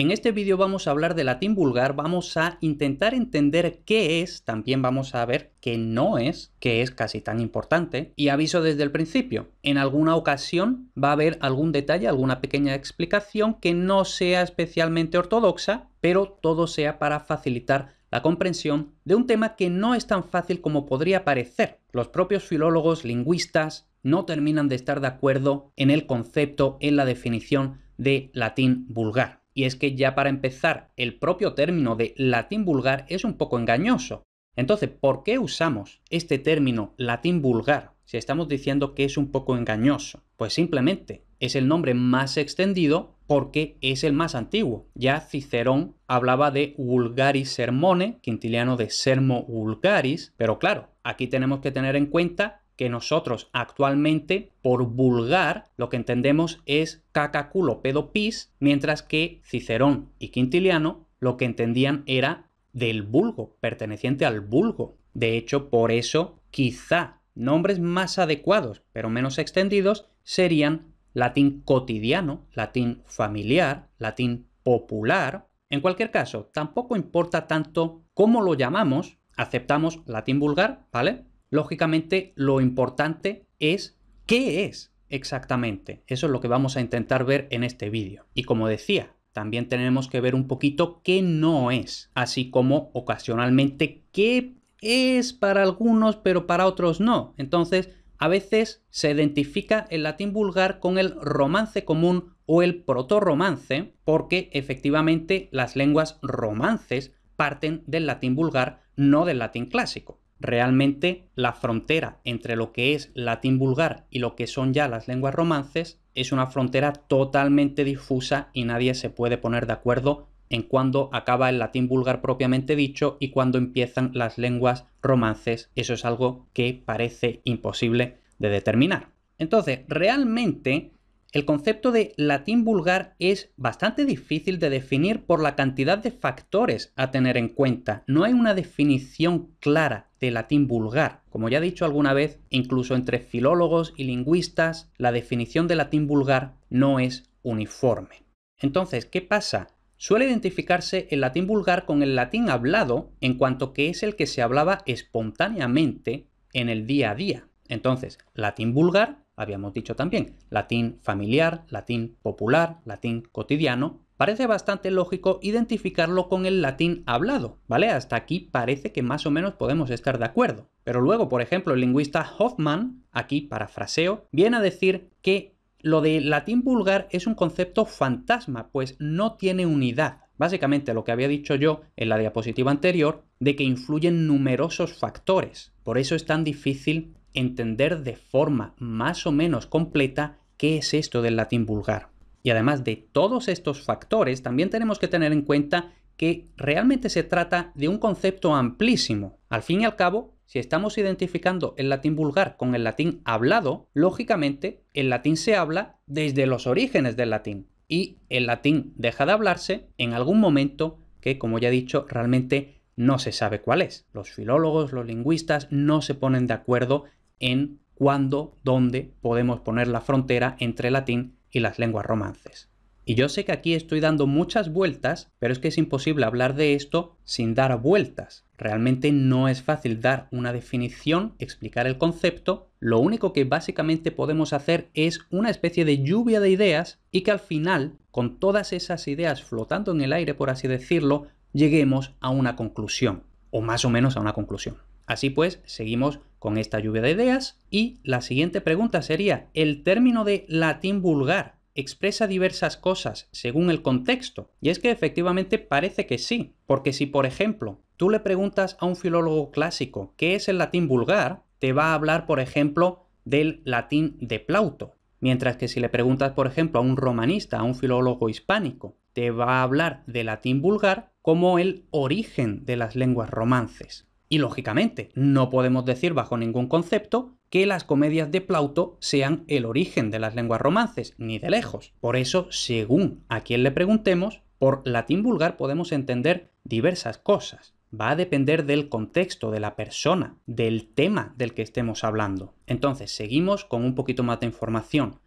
En este vídeo vamos a hablar de latín vulgar, vamos a intentar entender qué es, también vamos a ver qué no es, que es casi tan importante, y aviso desde el principio, en alguna ocasión va a haber algún detalle, alguna pequeña explicación que no sea especialmente ortodoxa, pero todo sea para facilitar la comprensión de un tema que no es tan fácil como podría parecer. Los propios filólogos, lingüistas, no terminan de estar de acuerdo en el concepto, en la definición de latín vulgar. Y es que ya para empezar, el propio término de latín vulgar es un poco engañoso. Entonces, ¿por qué usamos este término latín vulgar si estamos diciendo que es un poco engañoso? Pues simplemente es el nombre más extendido porque es el más antiguo. Ya Cicerón hablaba de vulgaris sermone, quintiliano de sermo vulgaris, pero claro, aquí tenemos que tener en cuenta que nosotros actualmente por vulgar lo que entendemos es caca, culo, pedo, pis, mientras que Cicerón y Quintiliano lo que entendían era del vulgo, perteneciente al vulgo. De hecho, por eso quizá nombres más adecuados, pero menos extendidos, serían latín cotidiano, latín familiar, latín popular. En cualquier caso, tampoco importa tanto cómo lo llamamos, aceptamos latín vulgar, ¿vale? lógicamente lo importante es qué es exactamente. Eso es lo que vamos a intentar ver en este vídeo. Y como decía, también tenemos que ver un poquito qué no es, así como ocasionalmente qué es para algunos pero para otros no. Entonces, a veces se identifica el latín vulgar con el romance común o el proto-romance, porque efectivamente las lenguas romances parten del latín vulgar, no del latín clásico realmente la frontera entre lo que es latín vulgar y lo que son ya las lenguas romances es una frontera totalmente difusa y nadie se puede poner de acuerdo en cuándo acaba el latín vulgar propiamente dicho y cuándo empiezan las lenguas romances. Eso es algo que parece imposible de determinar. Entonces, realmente el concepto de latín vulgar es bastante difícil de definir por la cantidad de factores a tener en cuenta. No hay una definición clara de latín vulgar. Como ya he dicho alguna vez, incluso entre filólogos y lingüistas, la definición de latín vulgar no es uniforme. Entonces, ¿qué pasa? Suele identificarse el latín vulgar con el latín hablado en cuanto que es el que se hablaba espontáneamente en el día a día. Entonces, latín vulgar habíamos dicho también, latín familiar, latín popular, latín cotidiano, parece bastante lógico identificarlo con el latín hablado, ¿vale? Hasta aquí parece que más o menos podemos estar de acuerdo. Pero luego, por ejemplo, el lingüista Hoffman, aquí parafraseo, viene a decir que lo de latín vulgar es un concepto fantasma, pues no tiene unidad. Básicamente lo que había dicho yo en la diapositiva anterior, de que influyen numerosos factores. Por eso es tan difícil entender de forma más o menos completa qué es esto del latín vulgar. Y además de todos estos factores, también tenemos que tener en cuenta que realmente se trata de un concepto amplísimo. Al fin y al cabo, si estamos identificando el latín vulgar con el latín hablado, lógicamente el latín se habla desde los orígenes del latín. Y el latín deja de hablarse en algún momento que, como ya he dicho, realmente no se sabe cuál es. Los filólogos, los lingüistas no se ponen de acuerdo en cuándo, dónde podemos poner la frontera entre latín y las lenguas romances. Y yo sé que aquí estoy dando muchas vueltas, pero es que es imposible hablar de esto sin dar vueltas. Realmente no es fácil dar una definición, explicar el concepto. Lo único que básicamente podemos hacer es una especie de lluvia de ideas y que al final, con todas esas ideas flotando en el aire, por así decirlo, lleguemos a una conclusión, o más o menos a una conclusión. Así pues, seguimos con esta lluvia de ideas y la siguiente pregunta sería, ¿el término de latín vulgar expresa diversas cosas según el contexto? Y es que efectivamente parece que sí, porque si por ejemplo tú le preguntas a un filólogo clásico qué es el latín vulgar, te va a hablar por ejemplo del latín de Plauto, mientras que si le preguntas por ejemplo a un romanista, a un filólogo hispánico, te va a hablar de latín vulgar como el origen de las lenguas romances. Y lógicamente, no podemos decir bajo ningún concepto que las comedias de Plauto sean el origen de las lenguas romances, ni de lejos. Por eso, según a quien le preguntemos, por latín vulgar podemos entender diversas cosas. Va a depender del contexto, de la persona, del tema del que estemos hablando. Entonces, seguimos con un poquito más de información.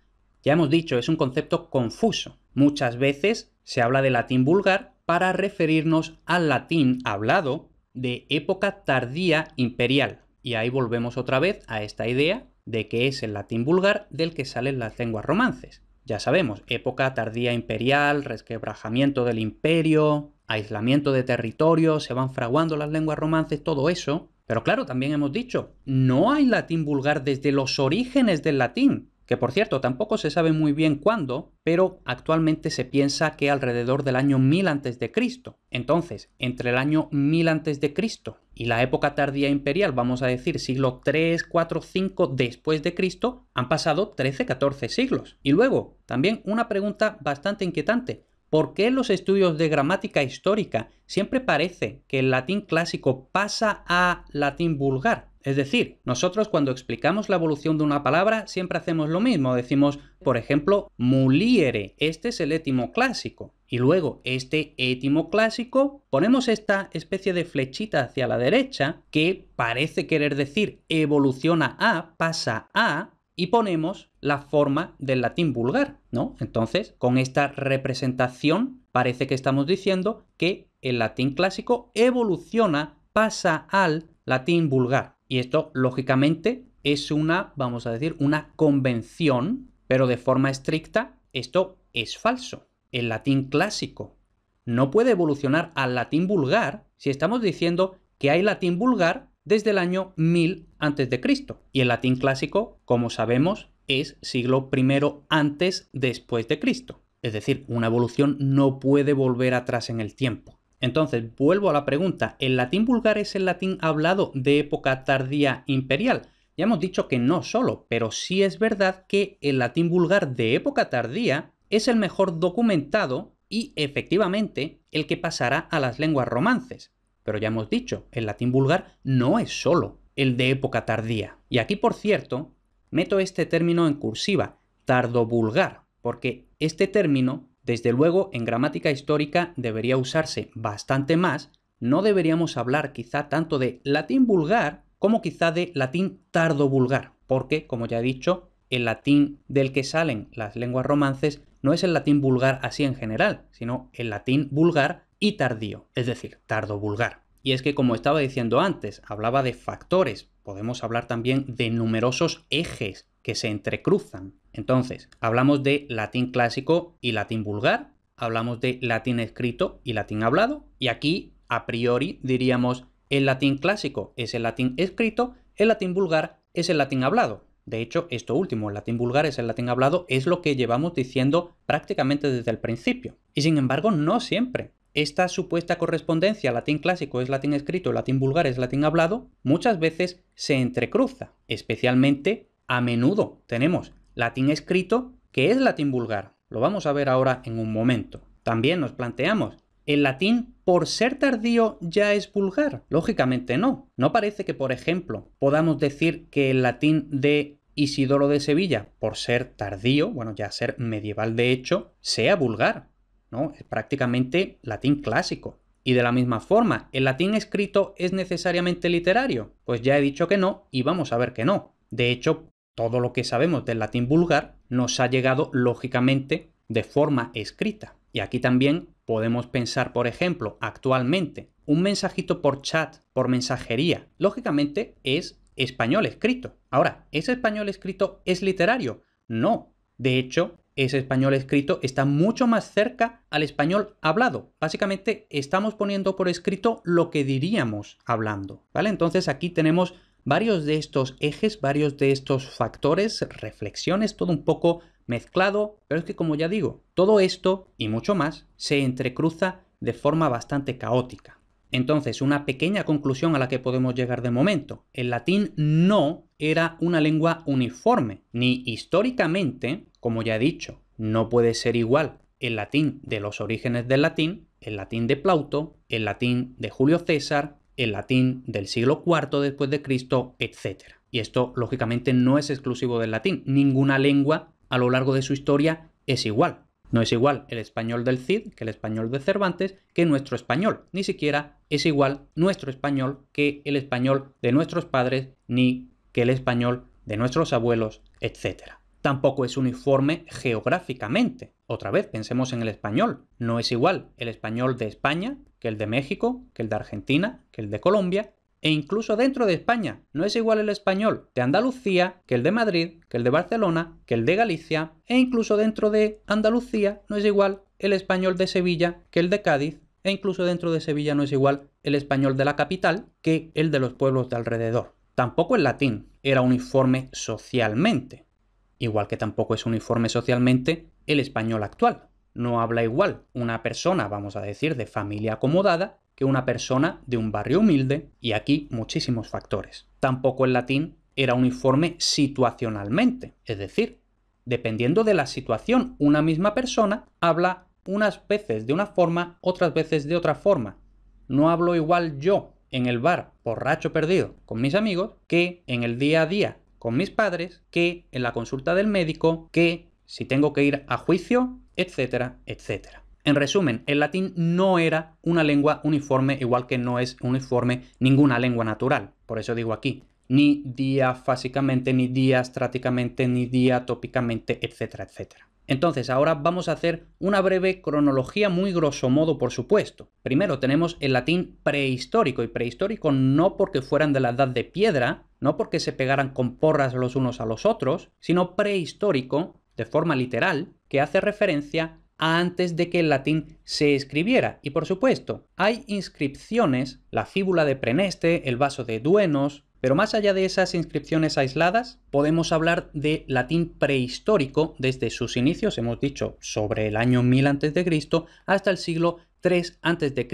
Ya hemos dicho, es un concepto confuso. Muchas veces se habla de latín vulgar para referirnos al latín hablado de época tardía imperial. Y ahí volvemos otra vez a esta idea de que es el latín vulgar del que salen las lenguas romances. Ya sabemos, época tardía imperial, resquebrajamiento del imperio, aislamiento de territorio, se van fraguando las lenguas romances, todo eso. Pero claro, también hemos dicho, no hay latín vulgar desde los orígenes del latín que por cierto tampoco se sabe muy bien cuándo, pero actualmente se piensa que alrededor del año 1000 a.C. Entonces, entre el año 1000 a.C. y la época tardía imperial, vamos a decir siglo 3, 4, 5 después de Cristo, han pasado 13, 14 siglos. Y luego, también una pregunta bastante inquietante. ¿Por qué en los estudios de gramática histórica siempre parece que el latín clásico pasa a latín vulgar? Es decir, nosotros cuando explicamos la evolución de una palabra siempre hacemos lo mismo, decimos, por ejemplo, muliere, este es el étimo clásico. Y luego, este étimo clásico, ponemos esta especie de flechita hacia la derecha, que parece querer decir evoluciona a, pasa a, y ponemos la forma del latín vulgar, ¿no? Entonces, con esta representación parece que estamos diciendo que el latín clásico evoluciona, pasa al latín vulgar. Y esto, lógicamente, es una, vamos a decir, una convención, pero de forma estricta, esto es falso. El latín clásico no puede evolucionar al latín vulgar si estamos diciendo que hay latín vulgar desde el año 1000 Cristo Y el latín clásico, como sabemos, es siglo I antes después de Cristo. Es decir, una evolución no puede volver atrás en el tiempo. Entonces, vuelvo a la pregunta, ¿el latín vulgar es el latín hablado de época tardía imperial? Ya hemos dicho que no solo, pero sí es verdad que el latín vulgar de época tardía es el mejor documentado y efectivamente el que pasará a las lenguas romances. Pero ya hemos dicho, el latín vulgar no es solo el de época tardía. Y aquí, por cierto, meto este término en cursiva, tardovulgar, porque este término desde luego, en gramática histórica debería usarse bastante más, no deberíamos hablar quizá tanto de latín vulgar como quizá de latín tardo vulgar, porque, como ya he dicho, el latín del que salen las lenguas romances no es el latín vulgar así en general, sino el latín vulgar y tardío, es decir, tardo vulgar. Y es que, como estaba diciendo antes, hablaba de factores, podemos hablar también de numerosos ejes que se entrecruzan. Entonces, hablamos de latín clásico y latín vulgar, hablamos de latín escrito y latín hablado, y aquí, a priori, diríamos el latín clásico es el latín escrito, el latín vulgar es el latín hablado. De hecho, esto último, el latín vulgar es el latín hablado, es lo que llevamos diciendo prácticamente desde el principio. Y sin embargo, no siempre. Esta supuesta correspondencia latín clásico es latín escrito, latín vulgar es latín hablado, muchas veces se entrecruza, especialmente a menudo tenemos latín escrito que es latín vulgar. Lo vamos a ver ahora en un momento. También nos planteamos, ¿el latín por ser tardío ya es vulgar? Lógicamente no. No parece que, por ejemplo, podamos decir que el latín de Isidoro de Sevilla, por ser tardío, bueno, ya ser medieval de hecho, sea vulgar. ¿no? Es prácticamente latín clásico. Y de la misma forma, ¿el latín escrito es necesariamente literario? Pues ya he dicho que no y vamos a ver que no. De hecho, todo lo que sabemos del latín vulgar nos ha llegado lógicamente de forma escrita. Y aquí también podemos pensar, por ejemplo, actualmente, un mensajito por chat, por mensajería, lógicamente es español escrito. Ahora, ¿ese español escrito es literario? No. De hecho, ese español escrito está mucho más cerca al español hablado. Básicamente estamos poniendo por escrito lo que diríamos hablando, ¿vale? Entonces aquí tenemos varios de estos ejes, varios de estos factores, reflexiones, todo un poco mezclado, pero es que como ya digo, todo esto y mucho más se entrecruza de forma bastante caótica. Entonces, una pequeña conclusión a la que podemos llegar de momento. El latín no era una lengua uniforme, ni históricamente, como ya he dicho, no puede ser igual el latín de los orígenes del latín, el latín de Plauto, el latín de Julio César, el latín del siglo IV después de Cristo, etc. Y esto, lógicamente, no es exclusivo del latín. Ninguna lengua a lo largo de su historia es igual. No es igual el español del Cid que el español de Cervantes que nuestro español. Ni siquiera es igual nuestro español que el español de nuestros padres ni que el español de nuestros abuelos, etc. Tampoco es uniforme geográficamente. Otra vez, pensemos en el español. No es igual el español de España que el de México, que el de Argentina, que el de Colombia, e incluso dentro de España. No es igual el español de Andalucía que el de Madrid, que el de Barcelona, que el de Galicia, e incluso dentro de Andalucía no es igual el español de Sevilla que el de Cádiz, e incluso dentro de Sevilla no es igual el español de la capital que el de los pueblos de alrededor. Tampoco el latín era uniforme socialmente, igual que tampoco es uniforme socialmente el español actual. No habla igual una persona, vamos a decir, de familia acomodada que una persona de un barrio humilde, y aquí muchísimos factores. Tampoco el latín era uniforme situacionalmente, es decir, dependiendo de la situación, una misma persona habla unas veces de una forma, otras veces de otra forma. No hablo igual yo en el bar, borracho perdido, con mis amigos, que en el día a día, con mis padres, que en la consulta del médico, que si tengo que ir a juicio, etcétera, etcétera. En resumen, el latín no era una lengua uniforme, igual que no es uniforme ninguna lengua natural. Por eso digo aquí, ni diafásicamente, ni diastráticamente, ni diatópicamente, etcétera, etcétera. Entonces, ahora vamos a hacer una breve cronología muy grosso modo, por supuesto. Primero tenemos el latín prehistórico, y prehistórico no porque fueran de la edad de piedra, no porque se pegaran con porras los unos a los otros, sino prehistórico, de forma literal, que hace referencia antes de que el latín se escribiera. Y por supuesto, hay inscripciones, la fíbula de Preneste, el vaso de Duenos, pero más allá de esas inscripciones aisladas, podemos hablar de latín prehistórico desde sus inicios, hemos dicho, sobre el año 1000 a.C. hasta el siglo 3 a.C.,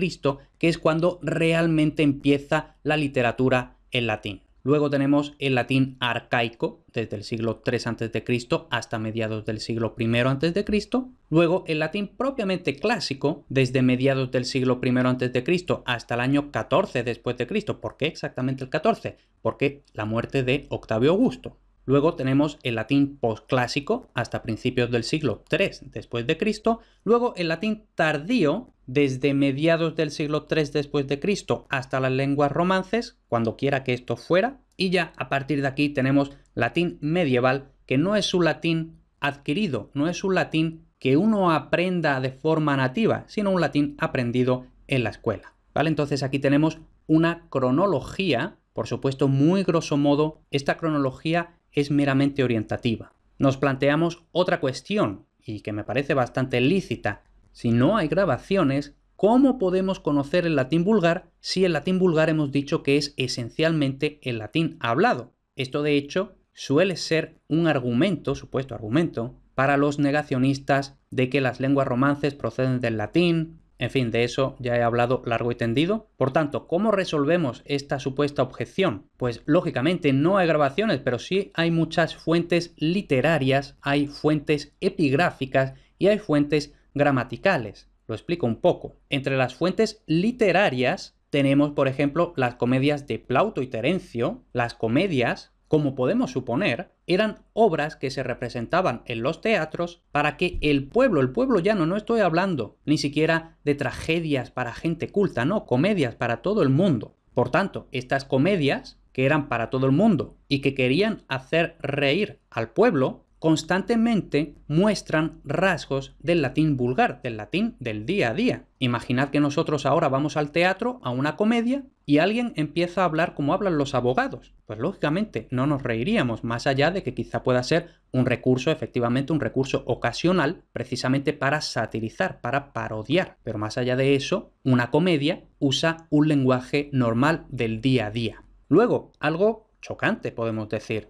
que es cuando realmente empieza la literatura en latín. Luego tenemos el latín arcaico, desde el siglo III a.C. hasta mediados del siglo I a.C. Luego el latín propiamente clásico, desde mediados del siglo I a.C. hasta el año 14 después de ¿Por qué exactamente el 14? Porque la muerte de Octavio Augusto. Luego tenemos el latín posclásico hasta principios del siglo III después de Cristo, luego el latín tardío desde mediados del siglo III después de Cristo hasta las lenguas romances, cuando quiera que esto fuera, y ya a partir de aquí tenemos latín medieval, que no es un latín adquirido, no es un latín que uno aprenda de forma nativa, sino un latín aprendido en la escuela. ¿Vale? Entonces aquí tenemos una cronología, por supuesto muy grosso modo, esta cronología es meramente orientativa. Nos planteamos otra cuestión, y que me parece bastante lícita. Si no hay grabaciones, ¿cómo podemos conocer el latín vulgar si el latín vulgar hemos dicho que es esencialmente el latín hablado? Esto de hecho suele ser un argumento, supuesto argumento, para los negacionistas de que las lenguas romances proceden del latín, en fin, de eso ya he hablado largo y tendido. Por tanto, ¿cómo resolvemos esta supuesta objeción? Pues lógicamente no hay grabaciones, pero sí hay muchas fuentes literarias, hay fuentes epigráficas y hay fuentes gramaticales. Lo explico un poco. Entre las fuentes literarias tenemos, por ejemplo, las comedias de Plauto y Terencio, las comedias, como podemos suponer, eran obras que se representaban en los teatros para que el pueblo, el pueblo llano, no estoy hablando ni siquiera de tragedias para gente culta, no, comedias para todo el mundo. Por tanto, estas comedias, que eran para todo el mundo y que querían hacer reír al pueblo, constantemente muestran rasgos del latín vulgar, del latín del día a día. Imaginad que nosotros ahora vamos al teatro, a una comedia, y alguien empieza a hablar como hablan los abogados. Pues lógicamente no nos reiríamos, más allá de que quizá pueda ser un recurso, efectivamente un recurso ocasional, precisamente para satirizar, para parodiar. Pero más allá de eso, una comedia usa un lenguaje normal del día a día. Luego, algo chocante, podemos decir.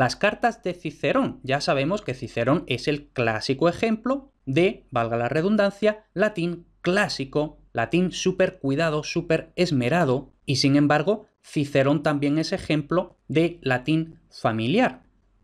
Las cartas de Cicerón. Ya sabemos que Cicerón es el clásico ejemplo de, valga la redundancia, latín clásico, latín super cuidado, super esmerado, y sin embargo, Cicerón también es ejemplo de latín familiar,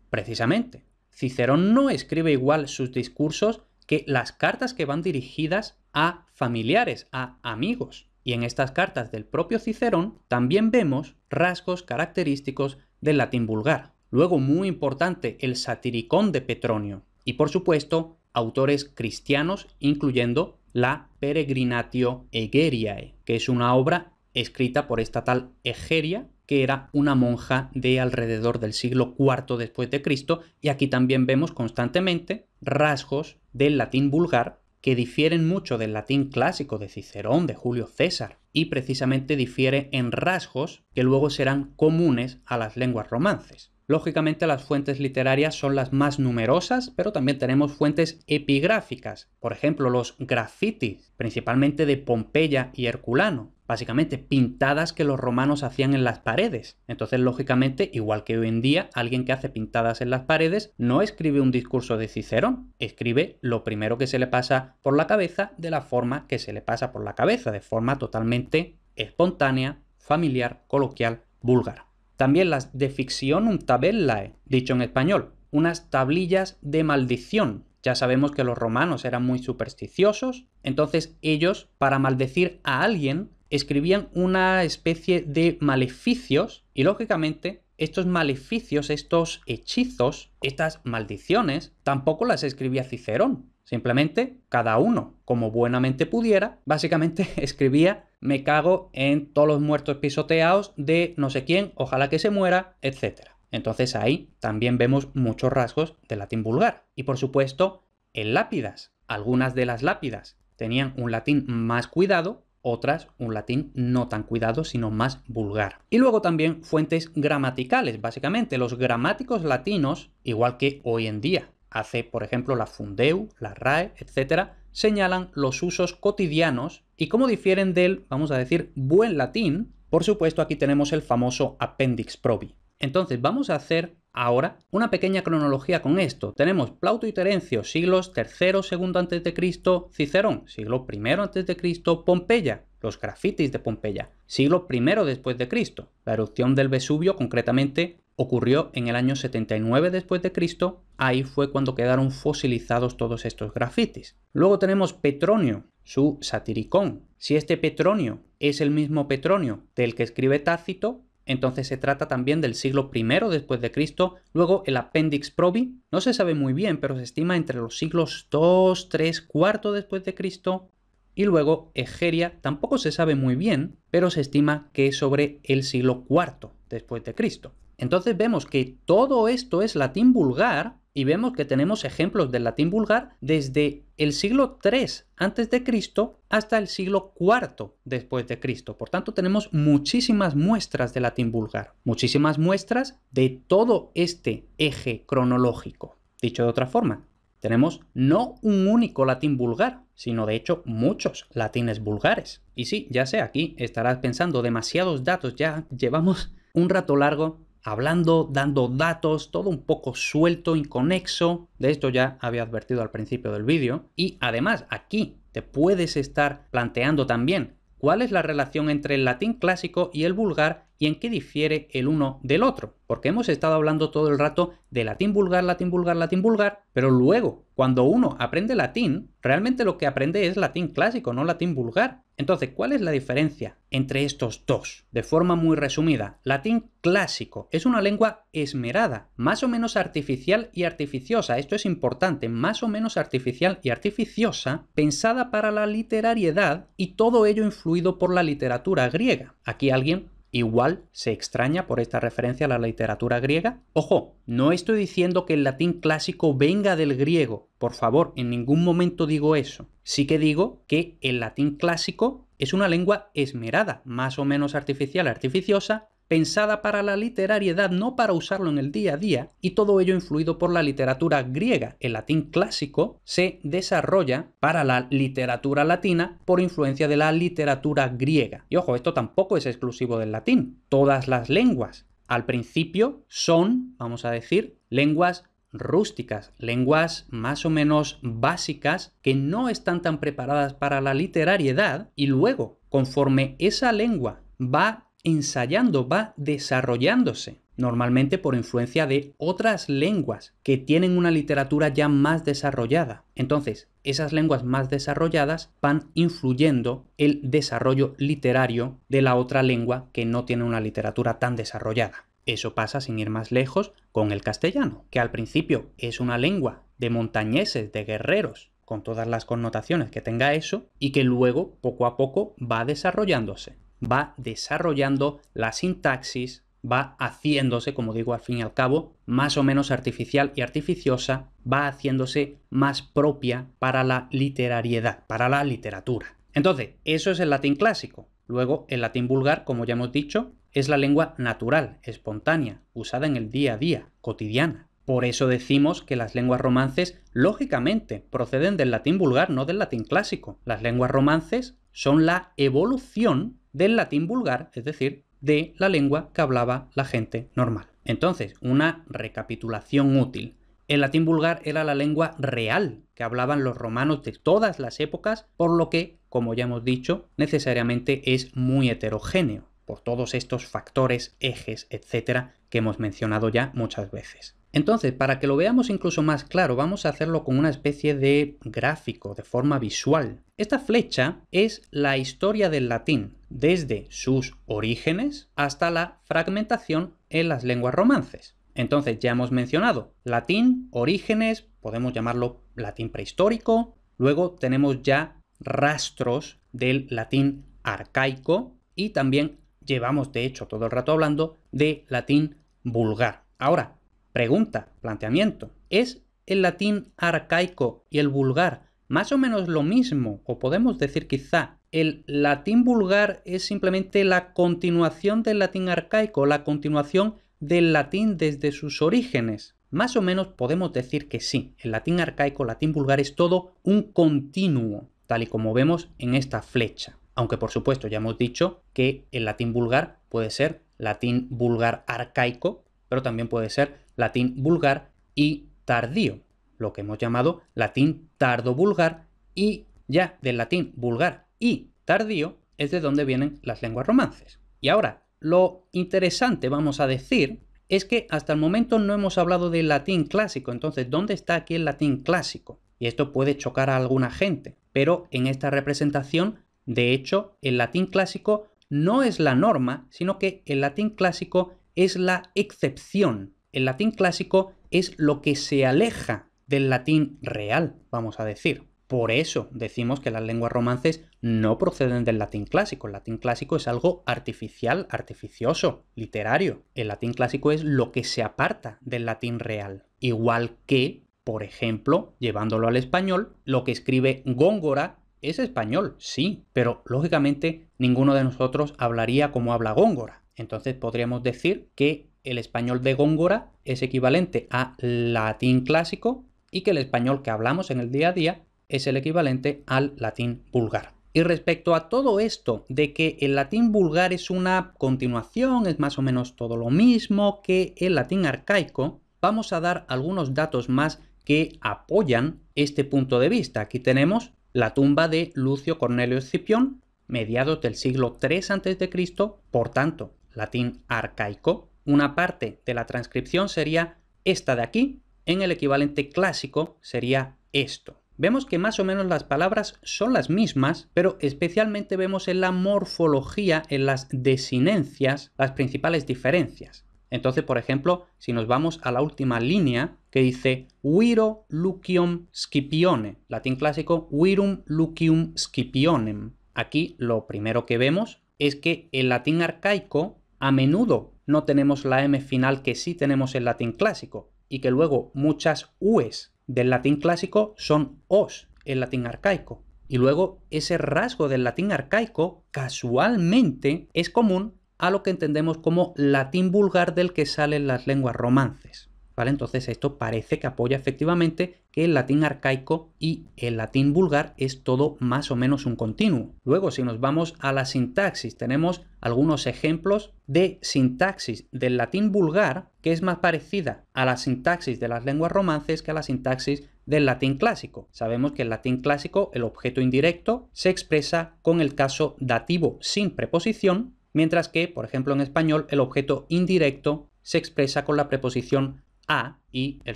precisamente. Cicerón no escribe igual sus discursos que las cartas que van dirigidas a familiares, a amigos. Y en estas cartas del propio Cicerón también vemos rasgos característicos del latín vulgar. Luego, muy importante, el satiricón de Petronio. Y por supuesto, autores cristianos, incluyendo la Peregrinatio Egeriae, que es una obra escrita por esta tal Egeria, que era una monja de alrededor del siglo IV después de Cristo, y aquí también vemos constantemente rasgos del latín vulgar que difieren mucho del latín clásico de Cicerón, de Julio César, y precisamente difiere en rasgos que luego serán comunes a las lenguas romances. Lógicamente las fuentes literarias son las más numerosas, pero también tenemos fuentes epigráficas, por ejemplo los grafitis, principalmente de Pompeya y Herculano, básicamente pintadas que los romanos hacían en las paredes. Entonces, lógicamente, igual que hoy en día, alguien que hace pintadas en las paredes no escribe un discurso de Cicerón, escribe lo primero que se le pasa por la cabeza de la forma que se le pasa por la cabeza, de forma totalmente espontánea, familiar, coloquial, búlgara. También las de ficción tabellae, dicho en español, unas tablillas de maldición. Ya sabemos que los romanos eran muy supersticiosos, entonces ellos, para maldecir a alguien, escribían una especie de maleficios y lógicamente estos maleficios, estos hechizos, estas maldiciones, tampoco las escribía Cicerón. Simplemente cada uno, como buenamente pudiera, básicamente escribía me cago en todos los muertos pisoteados de no sé quién, ojalá que se muera, etc. Entonces ahí también vemos muchos rasgos de latín vulgar. Y por supuesto, en lápidas. Algunas de las lápidas tenían un latín más cuidado, otras un latín no tan cuidado, sino más vulgar. Y luego también fuentes gramaticales, básicamente los gramáticos latinos, igual que hoy en día hace por ejemplo la Fundeu, la RAE, etcétera, señalan los usos cotidianos y cómo difieren del, vamos a decir, buen latín. Por supuesto, aquí tenemos el famoso appendix probi. Entonces, vamos a hacer ahora una pequeña cronología con esto. Tenemos Plauto y Terencio, siglos III, II antes de Cristo, Cicerón, siglo I antes de Cristo, Pompeya, los grafitis de Pompeya, siglo I después de Cristo, la erupción del Vesubio concretamente ocurrió en el año 79 después de Cristo, ahí fue cuando quedaron fosilizados todos estos grafitis. Luego tenemos Petronio, su satiricón. Si este Petronio es el mismo Petronio del que escribe Tácito, entonces se trata también del siglo I después de Cristo, luego el Appendix Probi, no se sabe muy bien, pero se estima entre los siglos 2, 3, 4 después de Cristo, y luego Egeria, tampoco se sabe muy bien, pero se estima que es sobre el siglo IV después de Cristo. Entonces vemos que todo esto es latín vulgar y vemos que tenemos ejemplos del latín vulgar desde el siglo III antes de Cristo hasta el siglo IV después de Cristo. Por tanto, tenemos muchísimas muestras de latín vulgar, muchísimas muestras de todo este eje cronológico. Dicho de otra forma, tenemos no un único latín vulgar, sino de hecho muchos latines vulgares. Y sí, ya sé, aquí estarás pensando demasiados datos, ya llevamos un rato largo hablando, dando datos, todo un poco suelto, inconexo. De esto ya había advertido al principio del vídeo. Y además aquí te puedes estar planteando también cuál es la relación entre el latín clásico y el vulgar y en qué difiere el uno del otro. Porque hemos estado hablando todo el rato de latín vulgar, latín vulgar, latín vulgar, pero luego, cuando uno aprende latín, realmente lo que aprende es latín clásico, no latín vulgar. Entonces, ¿cuál es la diferencia entre estos dos? De forma muy resumida, latín clásico es una lengua esmerada, más o menos artificial y artificiosa, esto es importante, más o menos artificial y artificiosa, pensada para la literariedad y todo ello influido por la literatura griega. Aquí alguien Igual se extraña por esta referencia a la literatura griega. Ojo, no estoy diciendo que el latín clásico venga del griego, por favor, en ningún momento digo eso. Sí que digo que el latín clásico es una lengua esmerada, más o menos artificial, artificiosa, pensada para la literariedad, no para usarlo en el día a día, y todo ello influido por la literatura griega. El latín clásico se desarrolla para la literatura latina por influencia de la literatura griega. Y ojo, esto tampoco es exclusivo del latín. Todas las lenguas al principio son, vamos a decir, lenguas rústicas, lenguas más o menos básicas que no están tan preparadas para la literariedad y luego, conforme esa lengua va ensayando, va desarrollándose, normalmente por influencia de otras lenguas que tienen una literatura ya más desarrollada. Entonces, esas lenguas más desarrolladas van influyendo el desarrollo literario de la otra lengua que no tiene una literatura tan desarrollada. Eso pasa sin ir más lejos con el castellano, que al principio es una lengua de montañeses, de guerreros, con todas las connotaciones que tenga eso, y que luego, poco a poco, va desarrollándose va desarrollando la sintaxis, va haciéndose, como digo al fin y al cabo, más o menos artificial y artificiosa, va haciéndose más propia para la literariedad, para la literatura. Entonces, eso es el latín clásico. Luego, el latín vulgar, como ya hemos dicho, es la lengua natural, espontánea, usada en el día a día, cotidiana. Por eso decimos que las lenguas romances, lógicamente, proceden del latín vulgar, no del latín clásico. Las lenguas romances son la evolución del latín vulgar, es decir, de la lengua que hablaba la gente normal. Entonces, una recapitulación útil. El latín vulgar era la lengua real que hablaban los romanos de todas las épocas, por lo que, como ya hemos dicho, necesariamente es muy heterogéneo, por todos estos factores, ejes, etcétera, que hemos mencionado ya muchas veces. Entonces, para que lo veamos incluso más claro, vamos a hacerlo con una especie de gráfico, de forma visual. Esta flecha es la historia del latín, desde sus orígenes hasta la fragmentación en las lenguas romances. Entonces, ya hemos mencionado latín, orígenes, podemos llamarlo latín prehistórico, luego tenemos ya rastros del latín arcaico y también llevamos, de hecho, todo el rato hablando de latín vulgar. Ahora, Pregunta, planteamiento. ¿Es el latín arcaico y el vulgar más o menos lo mismo? O podemos decir quizá, el latín vulgar es simplemente la continuación del latín arcaico, la continuación del latín desde sus orígenes. Más o menos podemos decir que sí, el latín arcaico, el latín vulgar es todo un continuo, tal y como vemos en esta flecha. Aunque por supuesto ya hemos dicho que el latín vulgar puede ser latín vulgar arcaico, pero también puede ser latín vulgar y tardío, lo que hemos llamado latín tardo-vulgar y ya del latín vulgar y tardío es de donde vienen las lenguas romances. Y ahora, lo interesante, vamos a decir, es que hasta el momento no hemos hablado del latín clásico, entonces, ¿dónde está aquí el latín clásico? Y esto puede chocar a alguna gente, pero en esta representación, de hecho, el latín clásico no es la norma, sino que el latín clásico es la excepción. El latín clásico es lo que se aleja del latín real, vamos a decir. Por eso decimos que las lenguas romances no proceden del latín clásico. El latín clásico es algo artificial, artificioso, literario. El latín clásico es lo que se aparta del latín real. Igual que, por ejemplo, llevándolo al español, lo que escribe Góngora es español, sí, pero lógicamente ninguno de nosotros hablaría como habla Góngora. Entonces podríamos decir que el español de Góngora es equivalente al latín clásico y que el español que hablamos en el día a día es el equivalente al latín vulgar. Y respecto a todo esto de que el latín vulgar es una continuación, es más o menos todo lo mismo que el latín arcaico, vamos a dar algunos datos más que apoyan este punto de vista. Aquí tenemos la tumba de Lucio Cornelio Escipión, mediados del siglo III a.C., por tanto, latín arcaico, una parte de la transcripción sería esta de aquí, en el equivalente clásico sería esto. Vemos que más o menos las palabras son las mismas, pero especialmente vemos en la morfología, en las desinencias, las principales diferencias. Entonces, por ejemplo, si nos vamos a la última línea que dice wiro lucium scipione, latín clásico virum lucium scipionem. Aquí lo primero que vemos es que el latín arcaico a menudo no tenemos la M final que sí tenemos en latín clásico y que luego muchas Ues del latín clásico son Os en latín arcaico. Y luego ese rasgo del latín arcaico casualmente es común a lo que entendemos como latín vulgar del que salen las lenguas romances. Entonces esto parece que apoya efectivamente que el latín arcaico y el latín vulgar es todo más o menos un continuo. Luego, si nos vamos a la sintaxis, tenemos algunos ejemplos de sintaxis del latín vulgar que es más parecida a la sintaxis de las lenguas romances que a la sintaxis del latín clásico. Sabemos que el latín clásico, el objeto indirecto, se expresa con el caso dativo sin preposición, mientras que, por ejemplo, en español, el objeto indirecto se expresa con la preposición a y el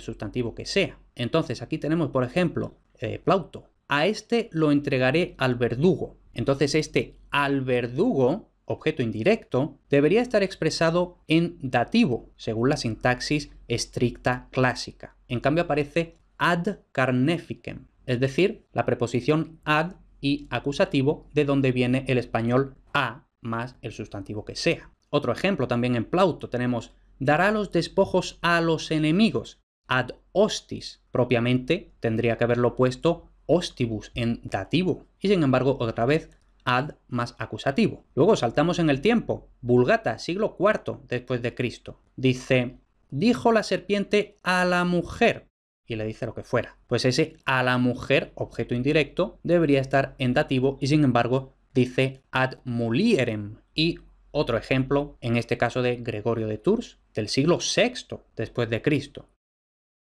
sustantivo que sea. Entonces aquí tenemos, por ejemplo, eh, Plauto. A este lo entregaré al verdugo. Entonces este al verdugo, objeto indirecto, debería estar expresado en dativo, según la sintaxis estricta clásica. En cambio aparece ad carneficem, es decir, la preposición ad y acusativo de donde viene el español a más el sustantivo que sea. Otro ejemplo también en Plauto tenemos dará los despojos a los enemigos, ad hostis. Propiamente tendría que haberlo puesto hostibus en dativo. Y sin embargo, otra vez, ad más acusativo. Luego saltamos en el tiempo. Vulgata, siglo IV después de Cristo. Dice, dijo la serpiente a la mujer. Y le dice lo que fuera. Pues ese a la mujer, objeto indirecto, debería estar en dativo y sin embargo dice ad mulierem y otro ejemplo, en este caso de Gregorio de Tours, del siglo VI después de Cristo.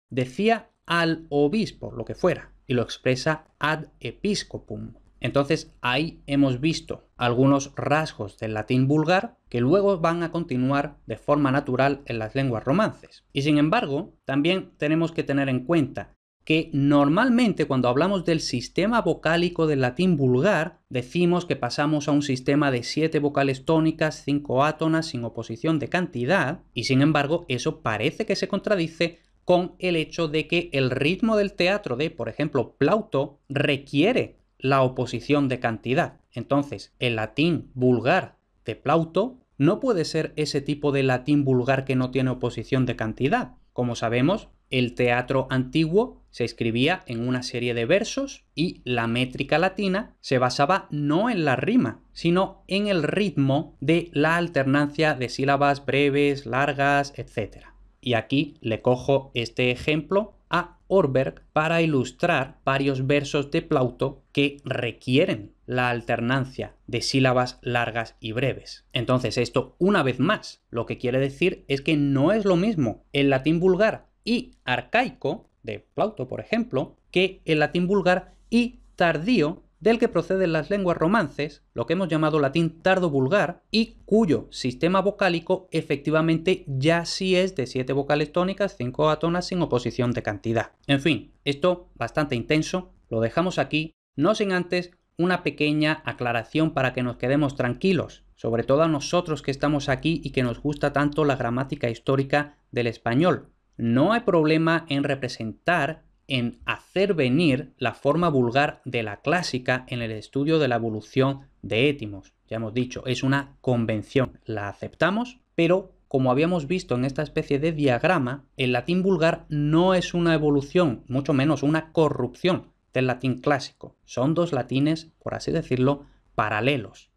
Decía al obispo, lo que fuera, y lo expresa ad episcopum. Entonces ahí hemos visto algunos rasgos del latín vulgar que luego van a continuar de forma natural en las lenguas romances. Y sin embargo, también tenemos que tener en cuenta que normalmente cuando hablamos del sistema vocálico del latín vulgar, decimos que pasamos a un sistema de siete vocales tónicas, cinco átonas, sin oposición de cantidad, y sin embargo eso parece que se contradice con el hecho de que el ritmo del teatro de, por ejemplo, Plauto requiere la oposición de cantidad. Entonces, el latín vulgar de Plauto no puede ser ese tipo de latín vulgar que no tiene oposición de cantidad. Como sabemos, el teatro antiguo se escribía en una serie de versos y la métrica latina se basaba no en la rima, sino en el ritmo de la alternancia de sílabas breves, largas, etc. Y aquí le cojo este ejemplo a Orberg para ilustrar varios versos de Plauto que requieren la alternancia de sílabas largas y breves. Entonces esto, una vez más, lo que quiere decir es que no es lo mismo el latín vulgar y arcaico de Plauto, por ejemplo, que el latín vulgar y tardío del que proceden las lenguas romances, lo que hemos llamado latín tardo-vulgar, y cuyo sistema vocálico efectivamente ya sí es de siete vocales tónicas, cinco atonas sin oposición de cantidad. En fin, esto bastante intenso, lo dejamos aquí, no sin antes una pequeña aclaración para que nos quedemos tranquilos, sobre todo a nosotros que estamos aquí y que nos gusta tanto la gramática histórica del español, no hay problema en representar, en hacer venir la forma vulgar de la clásica en el estudio de la evolución de étimos. Ya hemos dicho, es una convención, la aceptamos, pero como habíamos visto en esta especie de diagrama, el latín vulgar no es una evolución, mucho menos una corrupción del latín clásico. Son dos latines, por así decirlo, paralelos.